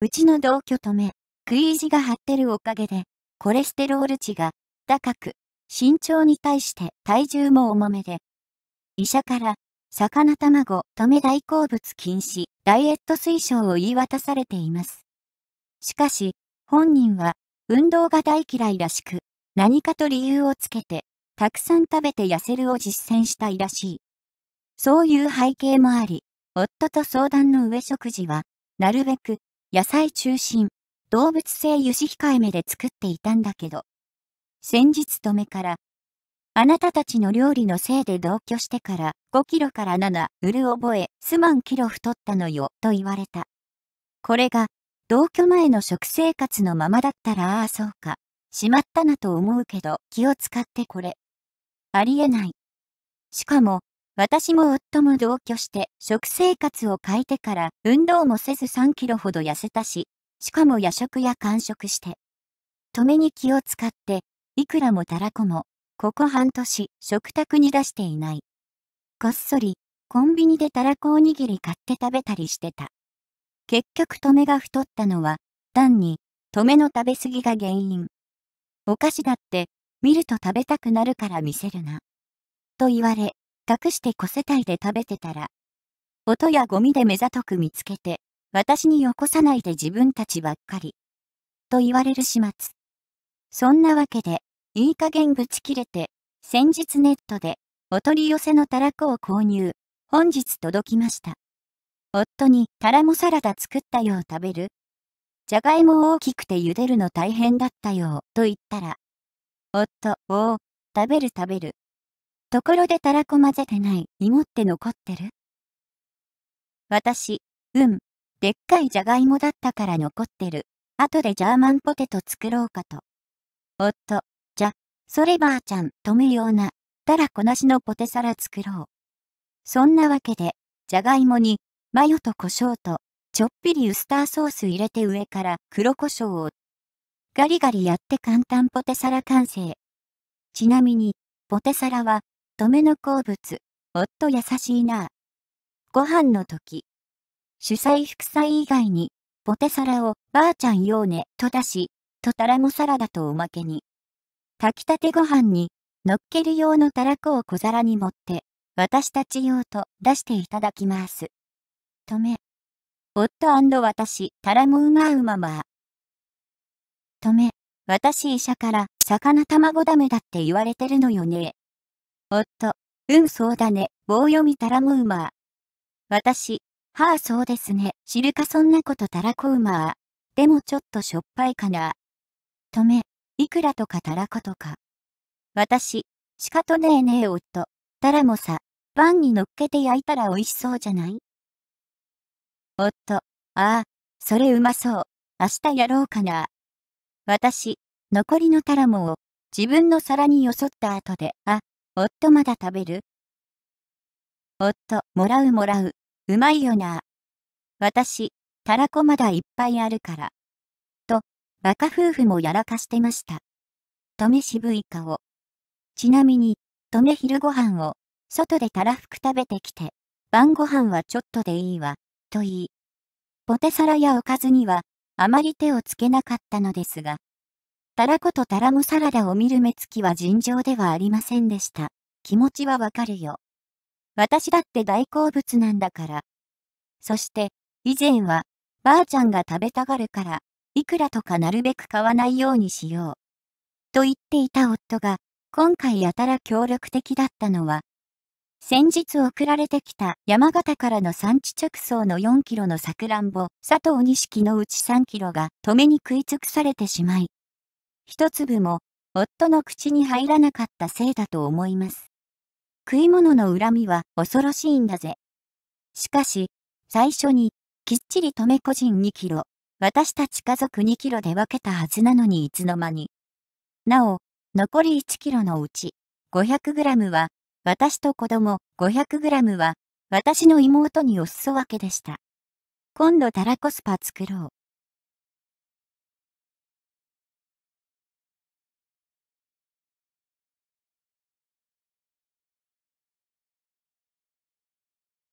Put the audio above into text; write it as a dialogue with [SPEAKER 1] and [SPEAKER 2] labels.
[SPEAKER 1] うちの同居止め、食い意地が張ってるおかげで、コレステロール値が高く、身長に対して体重も重めで、医者から、魚卵、止め大好物禁止、ダイエット推奨を言い渡されています。しかし、本人は、運動が大嫌いらしく、何かと理由をつけて、たくさん食べて痩せるを実践したいらしい。そういう背景もあり、夫と相談の上食事は、なるべく野菜中心、動物性油脂控えめで作っていたんだけど、先日止めから、あなたたちの料理のせいで同居してから5キロから7売る覚えすまんキロ太ったのよと言われた。これが同居前の食生活のままだったらああそうか、しまったなと思うけど気を使ってこれ。ありえない。しかも私も夫も同居して食生活を変えてから運動もせず3キロほど痩せたし、しかも夜食や間食して。止めに気を使って、いくらもたらこも、ここ半年食卓に出していない。こっそりコンビニでたらこおにぎり買って食べたりしてた。結局止めが太ったのは、単に止めの食べ過ぎが原因。お菓子だって見ると食べたくなるから見せるな。と言われ、隠して小世帯で食べてたら、音やゴミで目ざとく見つけて、私によこさないで自分たちばっかり。と言われる始末。そんなわけで、いい加減ぶち切れて、先日ネットで、お取り寄せのたらこを購入、本日届きました。夫にたらもサラダ作ったよう食べるじゃがいも大きくて茹でるの大変だったよと言ったら、夫、おお、食べる食べる、ところでたらこ混ぜてない、芋って残ってる私、うん、でっかいじゃがいもだったから残ってる。後でジャーマンポテト作ろうかと。おっと、じゃ、そればあちゃん、止めような、たらこなしのポテサラ作ろう。そんなわけで、じゃがいもに、マヨと胡椒と、ちょっぴりウスターソース入れて上から黒胡椒を。ガリガリやって簡単ポテサラ完成。ちなみに、ポテサラは止めの好物、おっと優しいなご飯の時。主菜副菜以外に、ポテサラをばあちゃん用ねと出し、とたらもサラダとおまけに。炊きたてご飯に、のっける用のたらこを小皿に盛って、私たち用と出していただきます。止め。夫私、たらもうまうまま。止め。私医者から魚卵ダメだって言われてるのよね。おっと、うんそうだね、棒読みたらもうまー。私、はあそうですね、知るかそんなことたらこうまー。でもちょっとしょっぱいかな。止め、いくらとかたらことか。私、しかとねえねえおっと、たらもさ、パンに乗っけて焼いたら美味しそうじゃないおっと、ああ、それうまそう。明日やろうかな。私、残りのタラモを自分の皿によそった後で、あ、夫まだ食べる夫、もらうもらう。うまいよな。私、たらこまだいっぱいあるから。と、バカ夫婦もやらかしてました。とめ渋い顔。ちなみに、とめ昼ごはんを、外でたらふく食べてきて、晩ご飯はちょっとでいいわ、と言い。ポテサラやおかずには、あまり手をつけなかったのですが、たらことたらむサラダを見る目つきは尋常ではありませんでした。気持ちはわかるよ。私だって大好物なんだから。そして、以前は、ばあちゃんが食べたがるから、いくらとかなるべく買わないようにしよう。と言っていた夫が、今回やたら協力的だったのは、先日送られてきた山形からの産地直送の4キロのさくらんぼ、佐藤錦のうち3キロが止めに食い尽くされてしまい、一粒も夫の口に入らなかったせいだと思います。食い物の恨みは恐ろしいんだぜ。しかし、最初に、きっちり留個人2キロ、私たち家族2キロで分けたはずなのにいつの間に。なお、残り1キロのうち、500グラムは、私と子供500グラムは、私の妹におすそ分けでした。今度たらコスパ作ろう。